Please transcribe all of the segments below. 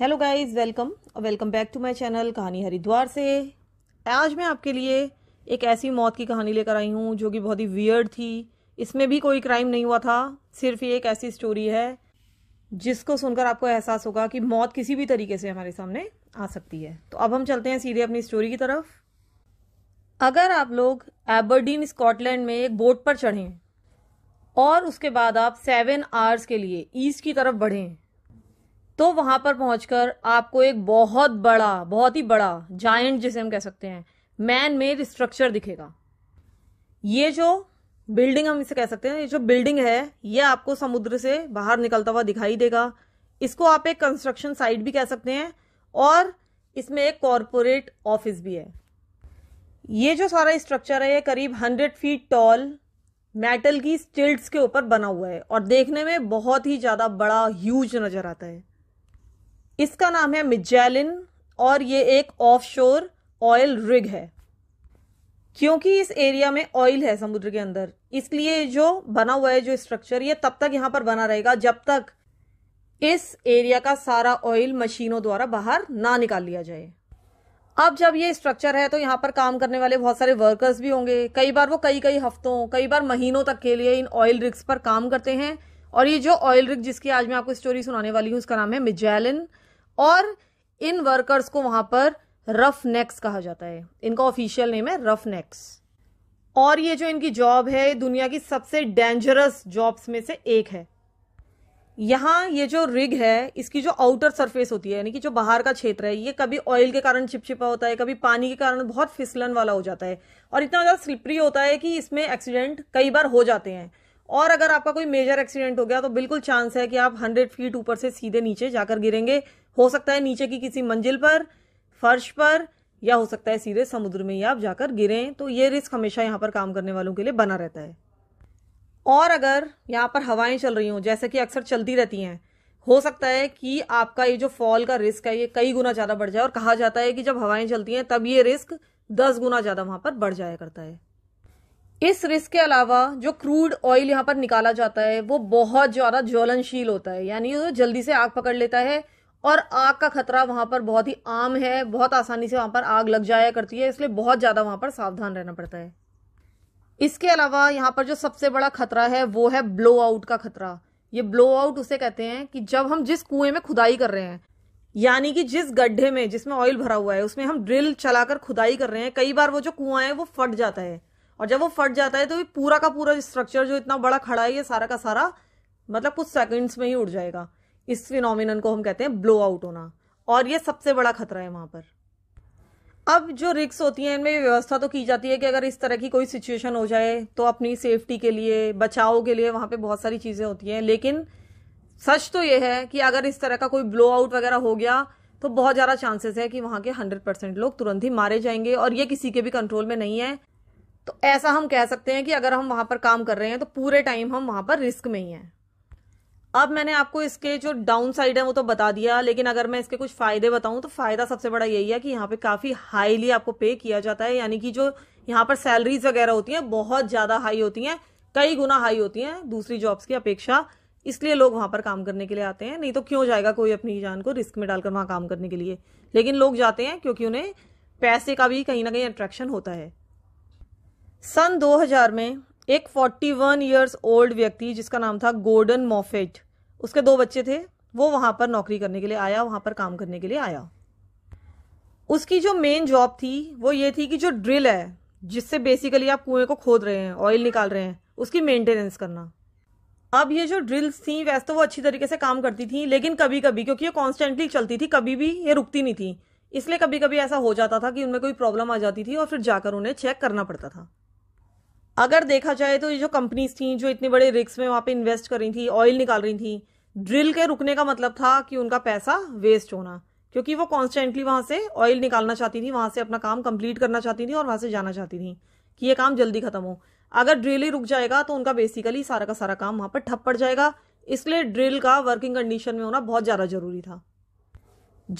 hello guys welcome welcome back to my channel कहानी हरिद्वार से आज मैं आपके लिए एक ऐसी मौत की कहानी लेकर आई हूँ जो कि बहुत ही वियर्ड थी इसमें भी कोई क्राइम नहीं हुआ था सिर्फ ये एक ऐसी स्टोरी है जिसको सुनकर आपको एहसास होगा कि मौत किसी भी तरीके से हमारे सामने आ सकती है तो अब हम चलते हैं सीधे अपनी स्टोरी की तरफ अगर आप लोग एबरडीन स्कॉटलैंड में एक बोट पर चढ़ें और उसके बाद आप सेवन आवर्स के लिए ईस्ट की तरफ बढ़ें तो वहां पर पहुंचकर आपको एक बहुत बड़ा बहुत ही बड़ा जाइंट जिसे हम कह सकते हैं मैन मेड स्ट्रक्चर दिखेगा ये जो बिल्डिंग हम इसे कह सकते हैं ये जो बिल्डिंग है ये आपको समुद्र से बाहर निकलता हुआ दिखाई देगा इसको आप एक कंस्ट्रक्शन साइट भी कह सकते हैं और इसमें एक कॉरपोरेट ऑफिस भी है ये जो सारा स्ट्रक्चर है ये करीब हंड्रेड फीट टॉल मेटल की स्टिल्ट्स के ऊपर बना हुआ है और देखने में बहुत ही ज़्यादा बड़ा ह्यूज नज़र आता है इसका नाम है मिजैलिन और ये एक ऑफशोर ऑयल रिग है क्योंकि इस एरिया में ऑयल है समुद्र के अंदर इसलिए जो बना हुआ है जो स्ट्रक्चर ये तब तक यहाँ पर बना रहेगा जब तक इस एरिया का सारा ऑयल मशीनों द्वारा बाहर ना निकाल लिया जाए अब जब ये स्ट्रक्चर है तो यहाँ पर काम करने वाले बहुत सारे वर्कर्स भी होंगे कई बार वो कई कई हफ्तों कई बार महीनों तक के लिए इन ऑयल रिग्स पर काम करते हैं और ये जो ऑयल रिग जिसकी आज मैं आपको स्टोरी सुनाने वाली हूँ उसका नाम है मिजैलिन और इन वर्कर्स को वहां पर रफ नेक्स कहा जाता है इनका ऑफिशियल नेम है रफ नेक्स और ये जो इनकी जॉब है दुनिया की सबसे डेंजरस जॉब्स में से एक है यहाँ ये जो रिग है इसकी जो आउटर सरफेस होती है यानी कि जो बाहर का क्षेत्र है ये कभी ऑयल के कारण चिपचिपा होता है कभी पानी के कारण बहुत फिसलन वाला हो जाता है और इतना ज़्यादा स्लिपरी होता है कि इसमें एक्सीडेंट कई बार हो जाते हैं और अगर आपका कोई मेजर एक्सीडेंट हो गया तो बिल्कुल चांस है कि आप हंड्रेड फीट ऊपर से सीधे नीचे जाकर गिरेंगे हो सकता है नीचे की किसी मंजिल पर फर्श पर या हो सकता है सीधे समुद्र में ही आप जाकर गिरें तो ये रिस्क हमेशा यहाँ पर काम करने वालों के लिए बना रहता है और अगर यहाँ पर हवाएं चल रही हों जैसे कि अक्सर चलती रहती हैं हो सकता है कि आपका ये जो फॉल का रिस्क है ये कई गुना ज़्यादा बढ़ जाए और कहा जाता है कि जब हवाएं चलती हैं तब ये रिस्क दस गुना ज़्यादा वहाँ पर बढ़ जाया करता है इस रिस्क के अलावा जो क्रूड ऑयल यहाँ पर निकाला जाता है वो बहुत ज़्यादा ज्वलनशील होता है यानी वो जल्दी से आग पकड़ लेता है और आग का खतरा वहाँ पर बहुत ही आम है बहुत आसानी से वहाँ पर आग लग जाया करती है इसलिए बहुत ज़्यादा वहाँ पर सावधान रहना पड़ता है इसके अलावा यहाँ पर जो सबसे बड़ा खतरा है वो है ब्लो आउट का खतरा ये ब्लो आउट उसे कहते हैं कि जब हम जिस कुएं में खुदाई कर रहे हैं यानी कि जिस गड्ढे में जिसमें ऑयल भरा हुआ है उसमें हम ड्रिल चलाकर खुदाई कर रहे हैं कई बार वो जो कुआं है वो फट जाता है और जब वो फट जाता है तो पूरा का पूरा स्ट्रक्चर जो इतना बड़ा खड़ा है ये सारा का सारा मतलब कुछ सेकंड्स में ही उड़ जाएगा इस फिनोमिनन को हम कहते हैं ब्लो आउट होना और ये सबसे बड़ा खतरा है वहाँ पर अब जो रिक्स होती हैं इनमें व्यवस्था तो की जाती है कि अगर इस तरह की कोई सिचुएशन हो जाए तो अपनी सेफ्टी के लिए बचाव के लिए वहाँ पे बहुत सारी चीज़ें होती हैं लेकिन सच तो ये है कि अगर इस तरह का कोई ब्लो आउट वगैरह हो गया तो बहुत ज़्यादा चांसेस है कि वहाँ के हंड्रेड परसेंट लोग तुरंत ही मारे जाएंगे और ये किसी के भी कंट्रोल में नहीं है तो ऐसा हम कह सकते हैं कि अगर हम वहाँ पर काम कर रहे हैं तो पूरे टाइम हम वहाँ पर रिस्क में ही हैं अब मैंने आपको इसके जो डाउन साइड है वो तो बता दिया लेकिन अगर मैं इसके कुछ फायदे बताऊं तो फायदा सबसे बड़ा यही है कि यहाँ पे काफी हाईली आपको पे किया जाता है यानी कि जो यहाँ पर सैलरीज वगैरह होती हैं बहुत ज्यादा हाई होती हैं कई गुना हाई होती हैं दूसरी जॉब्स की अपेक्षा इसलिए लोग वहां पर काम करने के लिए आते हैं नहीं तो क्यों जाएगा कोई अपनी जान को रिस्क में डालकर वहां काम करने के लिए लेकिन लोग जाते हैं क्योंकि उन्हें पैसे का भी कहीं ना कहीं अट्रैक्शन होता है सन दो में एक 41 ईयर्स ओल्ड व्यक्ति जिसका नाम था गोर्डन मोफेट उसके दो बच्चे थे वो वहाँ पर नौकरी करने के लिए आया वहाँ पर काम करने के लिए आया उसकी जो मेन जॉब थी वो ये थी कि जो ड्रिल है जिससे बेसिकली आप कुएं को खोद रहे हैं ऑयल निकाल रहे हैं उसकी मेंटेनेंस करना अब ये जो ड्रिल्स थी वैसे तो वो अच्छी तरीके से काम करती थी लेकिन कभी कभी क्योंकि ये कॉन्स्टेंटली चलती थी कभी भी ये रुकती नहीं थी इसलिए कभी कभी ऐसा हो जाता था कि उनमें कोई प्रॉब्लम आ जाती थी और फिर जाकर उन्हें चेक करना पड़ता था अगर देखा जाए तो ये जो कंपनीज थी जो इतने बड़े रिक्स में वहाँ पे इन्वेस्ट कर रही थी ऑयल निकाल रही थी ड्रिल के रुकने का मतलब था कि उनका पैसा वेस्ट होना क्योंकि वो कॉन्स्टेंटली वहाँ से ऑयल निकालना चाहती थी वहाँ से अपना काम कंप्लीट करना चाहती थी और वहाँ से जाना चाहती थी कि ये काम जल्दी खत्म हो अगर ड्रिल ही रुक जाएगा तो उनका बेसिकली सारा का सारा काम वहाँ पर ठप पड़ जाएगा इसलिए ड्रिल का वर्किंग कंडीशन में होना बहुत ज़्यादा ज़रूरी था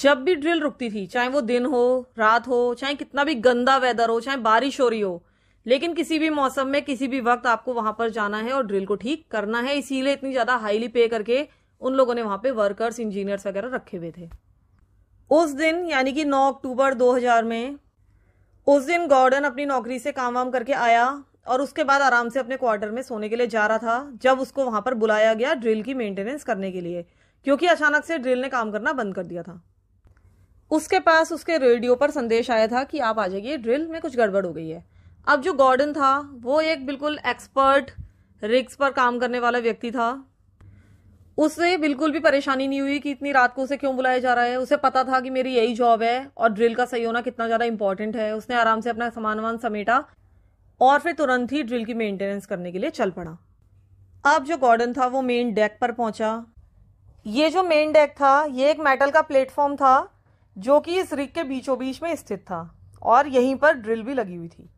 जब भी ड्रिल रुकती थी चाहे वो दिन हो रात हो चाहे कितना भी गंदा वेदर हो चाहे बारिश हो रही हो लेकिन किसी भी मौसम में किसी भी वक्त आपको वहां पर जाना है और ड्रिल को ठीक करना है इसीलिए इतनी ज्यादा हाईली पे करके उन लोगों ने वहां पे वर्कर्स इंजीनियर्स वगैरह रखे हुए थे उस दिन यानी कि 9 अक्टूबर 2000 में उस दिन गॉर्डन अपनी नौकरी से काम वाम करके आया और उसके बाद आराम से अपने क्वार्टर में सोने के लिए जा रहा था जब उसको वहां पर बुलाया गया ड्रिल की मेंटेनेंस करने के लिए क्योंकि अचानक से ड्रिल ने काम करना बंद कर दिया था उसके पास उसके रेडियो पर संदेश आया था कि आप आ जाइए ड्रिल में कुछ गड़बड़ हो गई है अब जो गॉर्डन था वो एक बिल्कुल एक्सपर्ट रिक्स पर काम करने वाला व्यक्ति था उसे बिल्कुल भी परेशानी नहीं हुई कि इतनी रात को उसे क्यों बुलाया जा रहा है उसे पता था कि मेरी यही जॉब है और ड्रिल का सही होना कितना ज़्यादा इंपॉर्टेंट है उसने आराम से अपना सामान वामान समेटा और फिर तुरंत ही ड्रिल की मेंटेनेंस करने के लिए चल पड़ा अब जो गॉर्डन था वो मेन डेक पर पहुंचा ये जो मेन डेक था ये एक मेटल का प्लेटफॉर्म था जो कि इस रिक के बीचों बीच में स्थित था और यहीं पर ड्रिल भी लगी हुई थी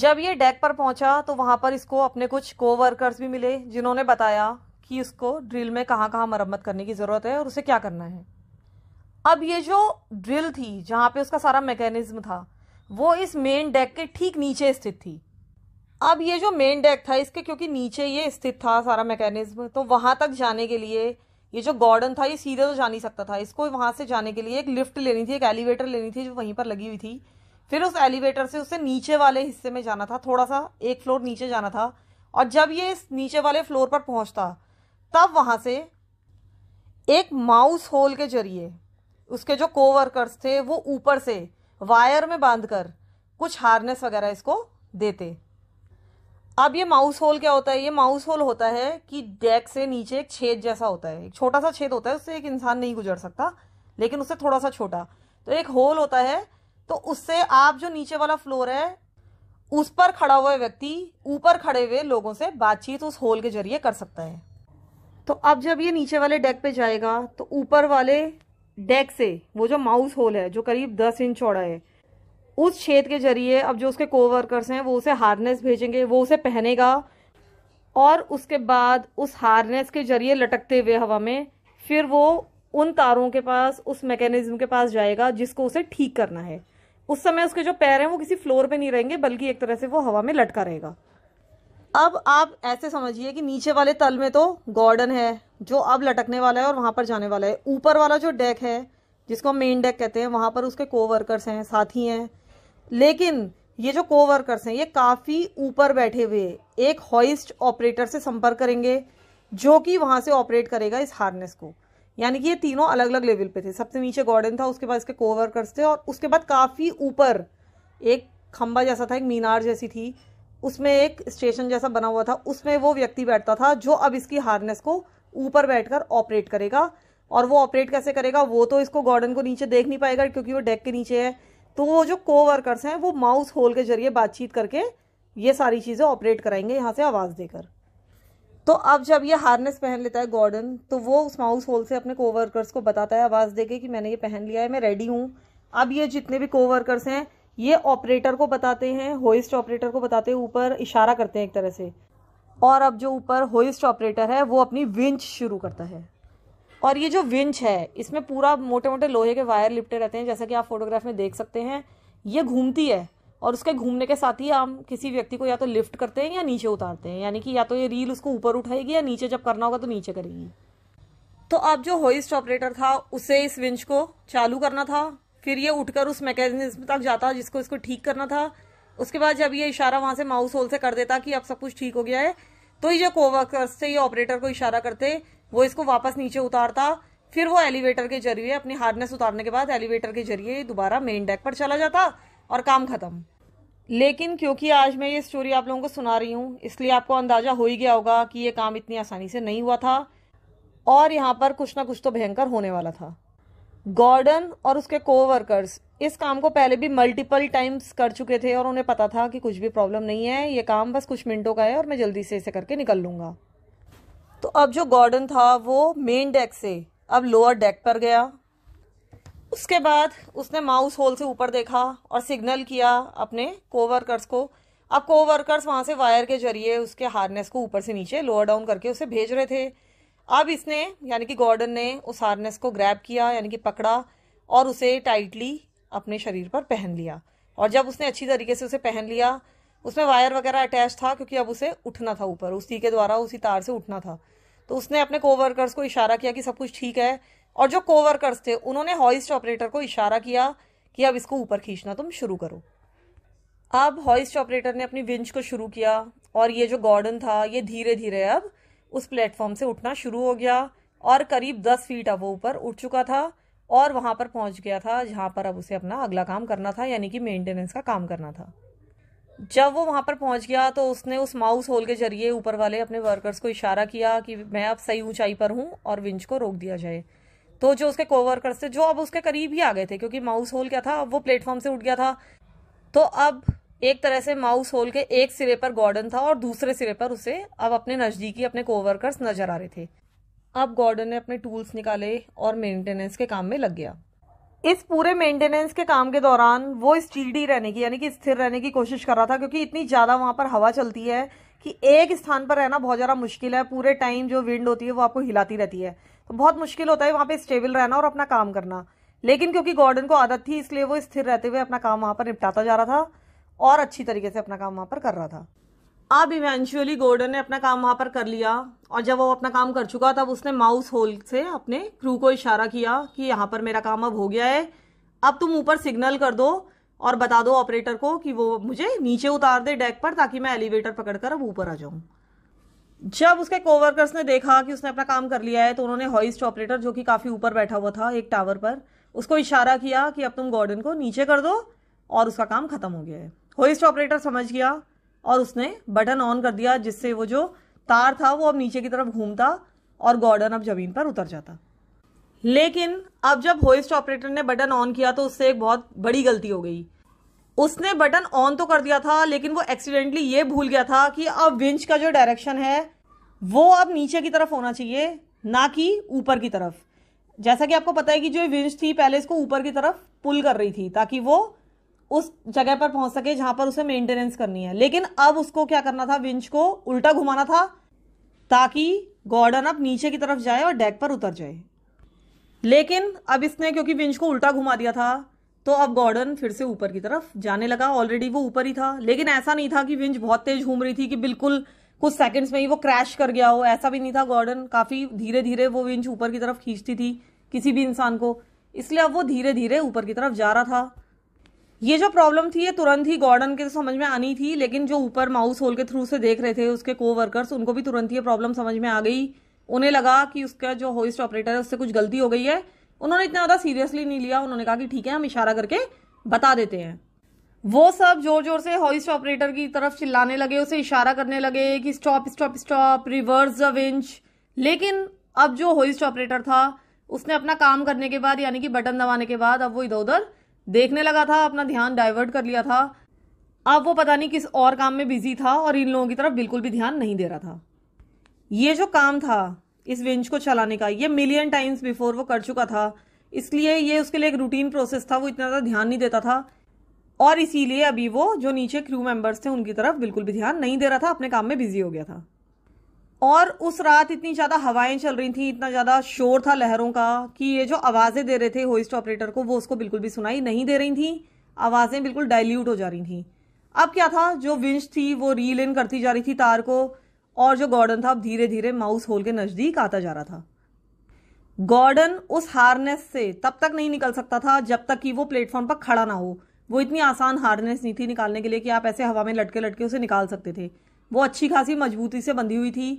जब ये डेक पर पहुंचा तो वहां पर इसको अपने कुछ कोवर्कर्स भी मिले जिन्होंने बताया कि इसको ड्रिल में कहाँ कहाँ मरम्मत करने की ज़रूरत है और उसे क्या करना है अब ये जो ड्रिल थी जहाँ पे उसका सारा मैकेनिज्म था वो इस मेन डेक के ठीक नीचे स्थित थी अब ये जो मेन डेक था इसके क्योंकि नीचे ये स्थित था सारा मैकेनिज्म तो वहाँ तक जाने के लिए ये जो गार्डन था ये सीधे तो जा नहीं सकता था इसको वहाँ से जाने के लिए एक लिफ्ट लेनी थी एक एलिवेटर लेनी थी जो वहीं पर लगी हुई थी फिर उस एलिवेटर से उसे नीचे वाले हिस्से में जाना था थोड़ा सा एक फ्लोर नीचे जाना था और जब ये इस नीचे वाले फ्लोर पर पहुंचता तब वहाँ से एक माउस होल के जरिए उसके जो कोवर्कर्स थे वो ऊपर से वायर में बांधकर कुछ हार्नेस वगैरह इसको देते अब ये माउस होल क्या होता है ये माउस होल होता है कि डेक से नीचे एक छेद जैसा होता है एक छोटा सा छेद होता है उससे एक इंसान नहीं गुजर सकता लेकिन उससे थोड़ा सा छोटा तो एक होल होता है तो उससे आप जो नीचे वाला फ्लोर है उस पर खड़ा हुआ व्यक्ति ऊपर खड़े हुए लोगों से बातचीत उस होल के जरिए कर सकता है तो अब जब ये नीचे वाले डेक पे जाएगा तो ऊपर वाले डेक से वो जो माउस होल है जो करीब दस इंच चौड़ा है उस छेद के जरिए अब जो उसके कोवर्कर्स हैं वो उसे हार्नेस भेजेंगे वो उसे पहनेगा और उसके बाद उस हार्नेस के जरिए लटकते हुए हवा में फिर वो उन तारों के पास उस मैकेनिज्म के पास जाएगा जिसको उसे ठीक करना है उस समय उसके जो पैर हैं वो किसी फ्लोर पे नहीं रहेंगे बल्कि एक तरह से वो हवा में लटका रहेगा अब आप ऐसे समझिए कि नीचे वाले तल में तो गार्डन है जो अब लटकने वाला है और वहाँ पर जाने वाला है ऊपर वाला जो डेक है जिसको हम मेन डेक कहते हैं वहाँ पर उसके कोवर्कर्स हैं साथी हैं लेकिन ये जो कोवर्कर्स हैं ये काफ़ी ऊपर बैठे हुए एक हॉइस्ट ऑपरेटर से संपर्क करेंगे जो कि वहाँ से ऑपरेट करेगा इस हार्नेस को यानी कि ये तीनों अलग अलग लेवल पे थे सबसे नीचे गॉर्डन था उसके बाद इसके कोवर्कर्स थे और उसके बाद काफ़ी ऊपर एक खम्बा जैसा था एक मीनार जैसी थी उसमें एक स्टेशन जैसा बना हुआ था उसमें वो व्यक्ति बैठता था जो अब इसकी हार्नेस को ऊपर बैठकर ऑपरेट करेगा और वो ऑपरेट कैसे करेगा वो तो इसको गॉर्डन को नीचे देख नहीं पाएगा क्योंकि वो डेक के नीचे है तो वो जो को हैं वो माउस होल के जरिए बातचीत करके ये सारी चीज़ें ऑपरेट कराएंगे यहाँ से आवाज़ देकर तो अब जब ये हार्नेस पहन लेता है गॉर्डन तो वो उस माउस होल से अपने कोवर्कर्स को बताता है आवाज़ देके कि मैंने ये पहन लिया है मैं रेडी हूँ अब ये जितने भी कोवर्कर्स हैं ये ऑपरेटर को बताते हैं होइस्ट ऑपरेटर को बताते हैं ऊपर इशारा करते हैं एक तरह से और अब जो ऊपर होइस्ट ऑपरेटर है वो अपनी विंच शुरू करता है और ये जो विंच है इसमें पूरा मोटे मोटे लोहे के वायर लिपटे रहते हैं जैसा कि आप फोटोग्राफ में देख सकते हैं ये घूमती है और उसके घूमने के साथ ही हम किसी व्यक्ति को या तो लिफ्ट करते हैं या नीचे उतारते हैं यानी कि या तो ये रील उसको ऊपर उठाएगी या नीचे जब करना होगा तो नीचे करेगी तो अब जो होइस्ट ऑपरेटर था उसे इस विंच को चालू करना था फिर ये उठकर उस मैकेनिज्म तक जाता जिसको इसको ठीक करना था उसके बाद जब ये इशारा वहां से माउस होल से कर देता कि अब सब कुछ ठीक हो गया है तो ये जो कोवर्कर्स थे ये ऑपरेटर को इशारा करते वो इसको वापस नीचे उतारता फिर वो एलिवेटर के जरिए अपनी हार्नेस उतारने के बाद एलिवेटर के जरिए दोबारा मेन डेक पर चला जाता और काम खत्म लेकिन क्योंकि आज मैं ये स्टोरी आप लोगों को सुना रही हूँ इसलिए आपको अंदाज़ा हो ही गया होगा कि ये काम इतनी आसानी से नहीं हुआ था और यहाँ पर कुछ ना कुछ तो भयंकर होने वाला था गॉर्डन और उसके कोवर्कर्स इस काम को पहले भी मल्टीपल टाइम्स कर चुके थे और उन्हें पता था कि कुछ भी प्रॉब्लम नहीं है ये काम बस कुछ मिनटों का है और मैं जल्दी से इसे करके निकल लूँगा तो अब जो गॉर्डन था वो मेन डेक से अब लोअर डेक पर गया उसके बाद उसने माउस होल से ऊपर देखा और सिग्नल किया अपने कोवर्कर्स को अब कोवर्कर्स वहाँ से वायर के जरिए उसके हार्नेस को ऊपर से नीचे लोअर डाउन करके उसे भेज रहे थे अब इसने यानी कि गॉर्डन ने उस हार्नेस को ग्रैब किया यानी कि पकड़ा और उसे टाइटली अपने शरीर पर पहन लिया और जब उसने अच्छी तरीके से उसे पहन लिया उसमें वायर वगैरह अटैच था क्योंकि अब उसे उठना था ऊपर उसी के द्वारा उसी तार से उठना था तो उसने अपने कोवर्कर्स को इशारा किया कि सब कुछ ठीक है और जो कोवर्कर्स थे उन्होंने हॉइस्ट ऑपरेटर को इशारा किया कि अब इसको ऊपर खींचना तुम शुरू करो अब हॉइस्ट ऑपरेटर ने अपनी विंच को शुरू किया और ये जो गॉर्डन था ये धीरे धीरे अब उस प्लेटफॉर्म से उठना शुरू हो गया और करीब दस फीट अब वो ऊपर उठ चुका था और वहाँ पर पहुँच गया था जहाँ पर अब उसे अपना अगला काम करना था यानी कि मेंटेनेंस का काम करना था जब वो वहाँ पर पहुँच गया तो उसने उस माउस होल के जरिए ऊपर वाले अपने वर्कर्स को इशारा किया कि मैं अब सही ऊंचाई पर हूँ और विंच को रोक दिया जाए तो जो उसके कोवर्कर्स थे जो अब उसके करीब ही आ गए थे क्योंकि माउस होल क्या था वो प्लेटफॉर्म से उठ गया था तो अब एक तरह से माउस होल के एक सिरे पर गॉर्डन था और दूसरे सिरे पर उसे अब अपने नज़दीकी अपने कोवर्कर्स नजर आ रहे थे अब गॉर्डन ने अपने टूल्स निकाले और मेंटेनेंस के काम में लग गया इस पूरे मेंटेनेंस के काम के दौरान वो स्टीडी रहने की यानी कि स्थिर रहने की कोशिश कर रहा था क्योंकि इतनी ज़्यादा वहाँ पर हवा चलती है कि एक स्थान पर रहना बहुत ज़्यादा मुश्किल है पूरे टाइम जो विंड होती है वो आपको हिलाती रहती है तो बहुत मुश्किल होता है वहाँ पे स्टेबल रहना और अपना काम करना लेकिन क्योंकि गॉर्डन को आदत थी इसलिए वो स्थिर रहते हुए अपना काम वहाँ पर निपटाता जा रहा था और अच्छी तरीके से अपना काम वहाँ पर कर रहा था अब इवेंचुअली गोर्डन ने अपना काम वहाँ पर कर लिया और जब वो अपना काम कर चुका तब उसने माउस होल से अपने क्रू को इशारा किया कि यहाँ पर मेरा काम अब हो गया है अब तुम ऊपर सिग्नल कर दो और बता दो ऑपरेटर को कि वो मुझे नीचे उतार दे डेक पर ताकि मैं एलिवेटर पकड़कर अब ऊपर आ जाऊँ जब उसके कोवर्कर्स ने देखा कि उसने अपना काम कर लिया है तो उन्होंने हॉइस्ट ऑपरेटर जो कि काफ़ी ऊपर बैठा हुआ था एक टावर पर उसको इशारा किया कि अब तुम गॉर्डन को नीचे कर दो और उसका काम खत्म हो गया है होइस्ट ऑपरेटर समझ गया और उसने बटन ऑन कर दिया जिससे वो जो तार था वो अब नीचे की तरफ घूमता और गॉर्डन अब ज़मीन पर उतर जाता लेकिन अब जब होइस्ट ऑपरेटर ने बटन ऑन किया तो उससे एक बहुत बड़ी गलती हो गई उसने बटन ऑन तो कर दिया था लेकिन वो एक्सीडेंटली ये भूल गया था कि अब विंच का जो डायरेक्शन है वो अब नीचे की तरफ होना चाहिए ना कि ऊपर की तरफ जैसा कि आपको पता है कि जो विंच थी पहले इसको ऊपर की तरफ पुल कर रही थी ताकि वो उस जगह पर पहुंच सके जहां पर उसे मेंटेनेंस करनी है लेकिन अब उसको क्या करना था विंच को उल्टा घुमाना था ताकि गॉर्डन अब नीचे की तरफ जाए और डेक पर उतर जाए लेकिन अब इसने क्योंकि विंच को उल्टा घुमा दिया था तो अब गॉर्डन फिर से ऊपर की तरफ जाने लगा ऑलरेडी वो ऊपर ही था लेकिन ऐसा नहीं था कि विंज बहुत तेज घूम रही थी कि बिल्कुल कुछ सेकंड्स में ही वो क्रैश कर गया हो ऐसा भी नहीं था गॉर्डन काफी धीरे धीरे वो विंज ऊपर की तरफ खींचती थी किसी भी इंसान को इसलिए अब वो धीरे धीरे ऊपर की तरफ जा रहा था ये जो प्रॉब्लम थी ये तुरंत ही गॉर्डन के समझ में आनी थी लेकिन जो ऊपर माउस होल के थ्रू से देख रहे थे उसके को वर्कर्स उनको भी तुरंत ये प्रॉब्लम समझ में आ गई उन्हें लगा कि उसका जो होइस्ट ऑपरेटर है उससे कुछ गलती हो गई है उन्होंने इतना ज़्यादा सीरियसली नहीं लिया उन्होंने कहा कि ठीक है हम इशारा करके बता देते हैं वो सब जोर जोर से हॉइस्ट ऑपरेटर की तरफ चिल्लाने लगे उसे इशारा करने लगे कि stop stop stop reverse the winch लेकिन अब जो होइस्ट ऑपरेटर था उसने अपना काम करने के बाद यानी कि बटन दबाने के बाद अब वो इधर उधर देखने लगा था अपना ध्यान डाइवर्ट कर लिया था अब वो पता नहीं किस और काम में बिजी था और इन लोगों की तरफ बिल्कुल भी ध्यान नहीं दे रहा था ये जो काम था इस विंच को चलाने का ये मिलियन टाइम्स बिफोर वो कर चुका था इसलिए ये उसके लिए एक रूटीन प्रोसेस था वो इतना ज़्यादा ध्यान नहीं देता था और इसीलिए अभी वो जो नीचे क्रू मेंबर्स थे उनकी तरफ बिल्कुल भी ध्यान नहीं दे रहा था अपने काम में बिजी हो गया था और उस रात इतनी ज़्यादा हवाएं चल रही थी इतना ज़्यादा शोर था लहरों का कि ये जो आवाज़ें दे रहे थे होइस्ट ऑपरेटर को वो उसको बिल्कुल भी सुनाई नहीं दे रही थी आवाज़ें बिल्कुल डायल्यूट हो जा रही थी अब क्या था जो विंच थी वो रील इन करती जा रही थी तार को और जो गॉर्डन था अब धीरे धीरे माउस होल के नज़दीक आता जा रहा था गॉर्डन उस हार्नेस से तब तक नहीं निकल सकता था जब तक कि वो प्लेटफॉर्म पर खड़ा ना हो वो इतनी आसान हार्नेस नहीं थी निकालने के लिए कि आप ऐसे हवा में लटके लटके उसे निकाल सकते थे वो अच्छी खासी मजबूती से बंधी हुई थी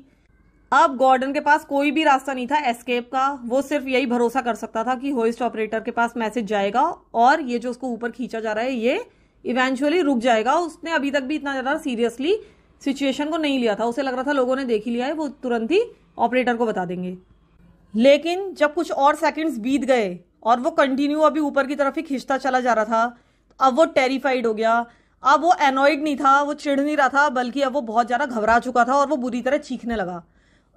अब गॉर्डन के पास कोई भी रास्ता नहीं था एस्केप का वो सिर्फ यही भरोसा कर सकता था कि होइस्ट ऑपरेटर के पास मैसेज जाएगा और ये जो उसको ऊपर खींचा जा रहा है ये इवेंचुअली रुक जाएगा उसने अभी तक भी इतना ज़्यादा सीरियसली सिचुएशन को नहीं लिया था उसे लग रहा था लोगों ने देख ही लिया है वो तुरंत ही ऑपरेटर को बता देंगे लेकिन जब कुछ और सेकंड्स बीत गए और वो कंटिन्यू अभी ऊपर की तरफ ही खिंचता चला जा रहा था तो अब वो टेरिफाइड हो गया अब वो एनॉइड नहीं था वो चिढ़ नहीं रहा था बल्कि अब वो बहुत ज़्यादा घबरा चुका था और वो बुरी तरह चीखने लगा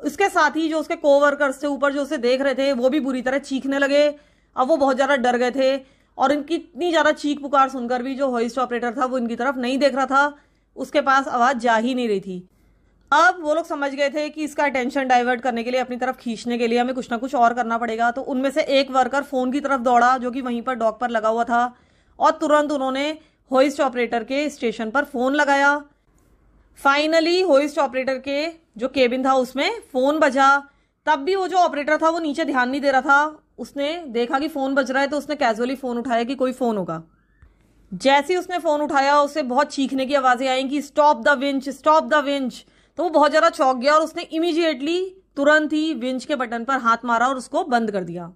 उसके साथ ही जो उसके कोवर्कर्स थे ऊपर जो उसे देख रहे थे वो भी बुरी तरह चीखने लगे अब वो बहुत ज़्यादा डर गए थे और इनकी इतनी ज़्यादा चीख पुकार सुनकर भी जो होइस्ट ऑपरेटर था वो इनकी तरफ नहीं देख रहा था उसके पास आवाज़ जा ही नहीं रही थी अब वो लोग समझ गए थे कि इसका अटेंशन डाइवर्ट करने के लिए अपनी तरफ खींचने के लिए हमें कुछ ना कुछ और करना पड़ेगा तो उनमें से एक वर्कर फ़ोन की तरफ दौड़ा जो कि वहीं पर डॉक पर लगा हुआ था और तुरंत उन्होंने होइस्ट ऑपरेटर के स्टेशन पर फ़ोन लगाया फाइनली होइस्ट ऑपरेटर के जो केबिन था उसमें फ़ोन बजा तब भी वो जो ऑपरेटर था वो नीचे ध्यान नहीं दे रहा था उसने देखा कि फ़ोन बज रहा है तो उसने कैजुअली फ़ोन उठाया कि कोई फ़ोन होगा जैसे ही उसने फ़ोन उठाया उसे बहुत चीखने की आवाज़ें आई कि stop the winch stop the winch तो वो बहुत ज़्यादा चौंक गया और उसने इमीजिएटली तुरंत ही विंच के बटन पर हाथ मारा और उसको बंद कर दिया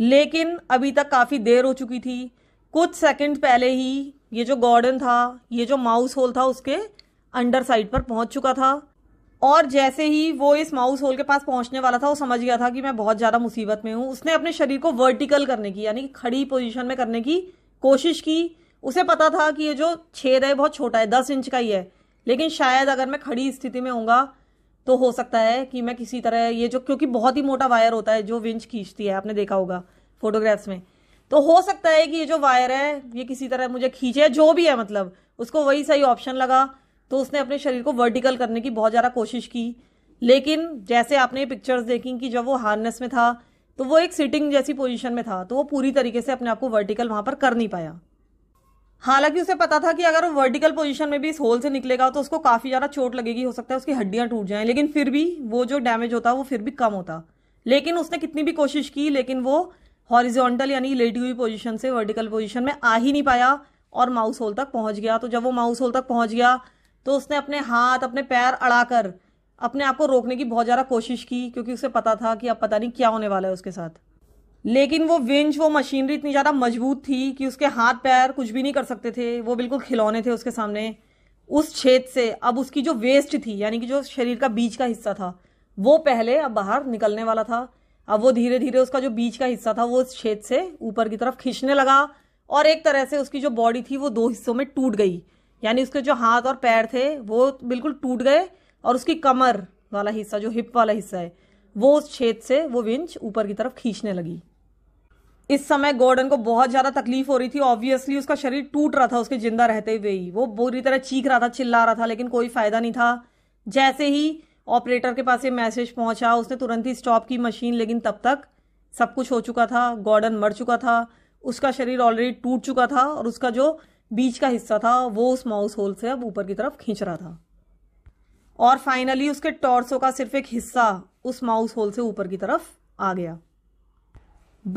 लेकिन अभी तक काफ़ी देर हो चुकी थी कुछ सेकंड पहले ही ये जो गॉर्डन था ये जो माउस होल था उसके अंडर साइड पर पहुंच चुका था और जैसे ही वो इस माउस होल के पास पहुंचने वाला था वो समझ गया था कि मैं बहुत ज़्यादा मुसीबत में हूँ उसने अपने शरीर को वर्टिकल करने की यानी खड़ी पोजीशन में करने की कोशिश की उसे पता था कि ये जो छेद है बहुत छोटा है दस इंच का ही है लेकिन शायद अगर मैं खड़ी स्थिति में हूँगा तो हो सकता है कि मैं किसी तरह ये जो क्योंकि बहुत ही मोटा वायर होता है जो विंच खींचती है आपने देखा होगा फोटोग्राफ्स में तो हो सकता है कि ये जो वायर है ये किसी तरह मुझे खींचे जो भी है मतलब उसको वही सही ऑप्शन लगा तो उसने अपने शरीर को वर्टिकल करने की बहुत ज़्यादा कोशिश की लेकिन जैसे आपने पिक्चर्स देखी कि जब वो हार्नेस में था तो वो एक सिटिंग जैसी पोजीशन में था तो वो पूरी तरीके से अपने आप को वर्टिकल वहां पर कर नहीं पाया हालांकि उसे पता था कि अगर वो वर्टिकल पोजीशन में भी इस होल से निकलेगा तो उसको काफी ज्यादा चोट लगेगी हो सकता है उसकी हड्डियां टूट जाएं लेकिन फिर भी वो जो डैमेज होता वो फिर भी कम होता लेकिन उसने कितनी भी कोशिश की लेकिन वो हॉरिजॉन्टल यानी लेटी हुई पोजीशन से वर्टिकल पोजीशन में आ ही नहीं पाया और माउस होल तक पहुंच गया तो जब वो माउस होल तक पहुंच गया तो उसने अपने हाथ अपने पैर अड़ाकर अपने आप को रोकने की बहुत ज़्यादा कोशिश की क्योंकि उसे पता था कि अब पता नहीं क्या होने वाला है उसके साथ लेकिन वो विंच वो मशीनरी इतनी ज़्यादा मजबूत थी कि उसके हाथ पैर कुछ भी नहीं कर सकते थे वो बिल्कुल खिलौने थे उसके सामने उस छेद से अब उसकी जो वेस्ट थी यानी कि जो शरीर का बीच का हिस्सा था वो पहले अब बाहर निकलने वाला था अब वो धीरे धीरे उसका जो बीच का हिस्सा था वो उस छेद से ऊपर की तरफ खींचने लगा और एक तरह से उसकी जो बॉडी थी वो दो हिस्सों में टूट गई यानी उसके जो हाथ और पैर थे वो बिल्कुल टूट गए और उसकी कमर वाला हिस्सा जो हिप वाला हिस्सा है वो उस छेद से वो विंच ऊपर की तरफ खींचने लगी इस समय गॉर्डन को बहुत ज्यादा तकलीफ हो रही थी ऑब्वियसली उसका शरीर टूट रहा था उसके जिंदा रहते हुए ही वो बुरी तरह चीख रहा था चिल्ला रहा था लेकिन कोई फायदा नहीं था जैसे ही ऑपरेटर के पास ये मैसेज पहुंचा उसने तुरंत ही स्टॉप की मशीन लेकिन तब तक सब कुछ हो चुका था गॉर्डन मर चुका था उसका शरीर ऑलरेडी टूट चुका था और उसका जो बीच का हिस्सा था वो उस माउस होल से अब ऊपर की तरफ खींच रहा था और फाइनली उसके टॉर्सो का सिर्फ एक हिस्सा उस माउस होल से ऊपर की तरफ आ गया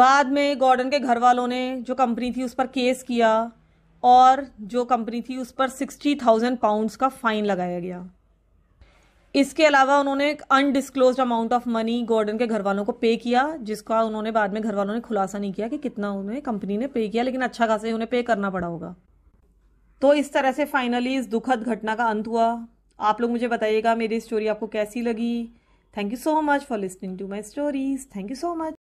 बाद में गॉर्डन के घर वालों ने जो कंपनी थी उस पर केस किया और जो कंपनी थी उस पर सिक्सटी थाउजेंड पाउंड्स का फाइन लगाया गया इसके अलावा उन्होंने एक undisclosed amount of money Gordon के घर वालों को पे किया जिसका उन्होंने बाद में घर वालों ने खुलासा नहीं किया कि कितना उन्हें कंपनी ने पे किया लेकिन अच्छा खासा उन्हें पे करना पड़ा होगा तो इस तरह से फाइनली इस दुखद घटना का अंत हुआ आप लोग मुझे बताइएगा मेरी स्टोरी आपको कैसी लगी thank you so much for listening to my stories thank you so much